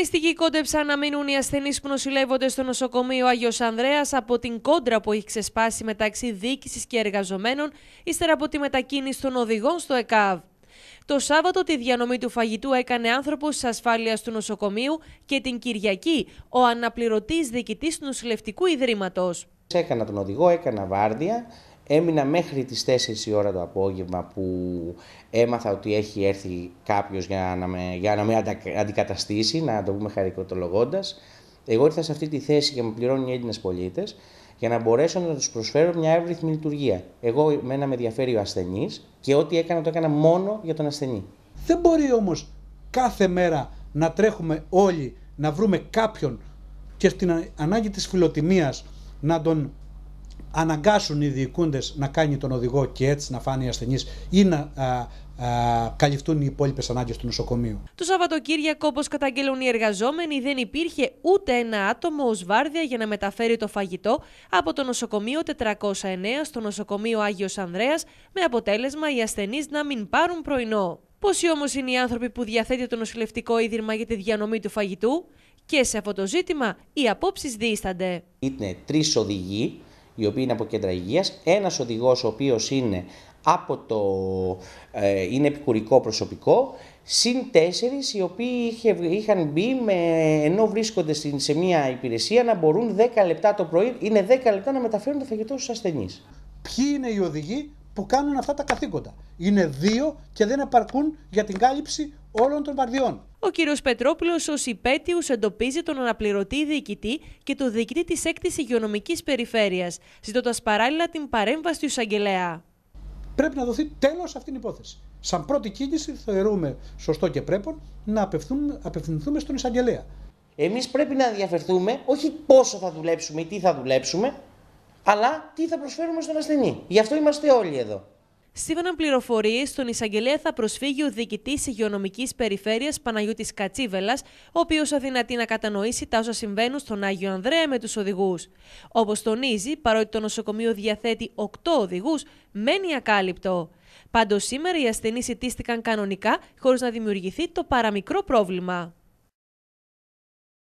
Μυστικοί κόντεψαν να μείνουν οι ασθενείς που νοσηλεύονται στο νοσοκομείο Άγιος Ανδρέας από την κόντρα που έχει ξεσπάσει μεταξύ διοίκησης και εργαζομένων, ύστερα από τη μετακίνηση των οδηγών στο ΕΚΑΒ. Το Σάββατο τη διανομή του φαγητού έκανε άνθρωπος της ασφάλειας του νοσοκομείου και την Κυριακή ο αναπληρωτής διοικητής του νοσηλευτικού ιδρύματος. Έκανα τον οδηγό, έκανα βάρδια, Έμεινα μέχρι τις 4 η ώρα το απόγευμα που έμαθα ότι έχει έρθει κάποιος για να με, για να με αντικαταστήσει, να το πούμε χαρικοτολογώντας. Εγώ ήρθα σε αυτή τη θέση και με πληρώνουν οι Έλληνες πολίτες για να μπορέσω να τους προσφέρω μια εύρυθμη λειτουργία. Εγώ μένα με ενδιαφέρει ο ασθενής και ό,τι έκανα το έκανα μόνο για τον ασθενή. Δεν μπορεί όμως κάθε μέρα να τρέχουμε όλοι να βρούμε κάποιον και στην ανάγκη της φιλοτιμίας να τον αναγκάσουν οι διοικούντες να κάνει τον οδηγό και έτσι να φάνει ασθενή ή να α, καλυφθούν οι υπόλοιπες ανάγκες του νοσοκομείου. Το Σαββατοκύριακο, όπως καταγγέλουν οι εργαζόμενοι, δεν υπήρχε ούτε ένα άτομο ως βάρδια για να μεταφέρει το φαγητό από το νοσοκομείο 409 στο νοσοκομείο Άγιος Ανδρέας, με αποτέλεσμα οι ασθενείς να μην πάρουν πρωινό. Πόσοι όμως είναι οι άνθρωποι που διαθέτει το νοσηλευτικό ίδρυμα για τη διανομή του φαγητού, και σε αυτό το ζήτημα οι απόψεις δίστανται. Είναι τρεις οδηγοί οι οποίοι είναι από κέντρα υγείας, ένας οδηγός ο οποίος είναι από το ε, είναι επικουρικό προσωπικό, συν τέσσερις οι οποίοι είχε, είχαν μπει με, ενώ βρίσκονται στην, σε μια υπηρεσία να μπορούν 10 λεπτά το πρωί, είναι 10 λεπτά να μεταφέρουν το φαγητό στους ασθενείς. Ποιοι είναι οι οδηγοί που κάνουν αυτά τα καθήκοντα. Είναι δύο και δεν επαρκούν για την κάλυψη όλων των Ο κύριος Πετρόπουλος, ως υπέτειος εντοπίζει τον αναπληρωτή διοικητή και τον διοικητή της 6 Υγειονομικής Περιφέρειας, ζητώντας παράλληλα την παρέμβαση του εισαγγελέα. Πρέπει να δοθεί τέλος αυτήν την υπόθεση. Σαν πρώτη κίνηση, θεωρούμε σωστό και πρέπει να απευθυνθούμε στον εισαγγελέα. Εμείς πρέπει να ενδιαφερθούμε όχι πόσο θα δουλέψουμε ή τι θα δουλέψουμε, αλλά τι θα προσφέρουμε στον ασθενή. Γι' αυτό είμαστε όλοι εδώ. Σύμφωνα με πληροφορίε, στον εισαγγελέα θα προσφύγει ο διοικητής υγειονομικής περιφέρειας Παναγιώτης Κατσίβελας, ο οποίος αδυνατεί να κατανοήσει τα όσα συμβαίνουν στον Άγιο Ανδρέα με τους οδηγούς. Όπως τονίζει, παρότι το νοσοκομείο διαθέτει 8 οδηγούς, μένει ακάλυπτο. Πάντως σήμερα οι ασθενείς ιτήθηκαν κανονικά, χωρίς να δημιουργηθεί το παραμικρό πρόβλημα.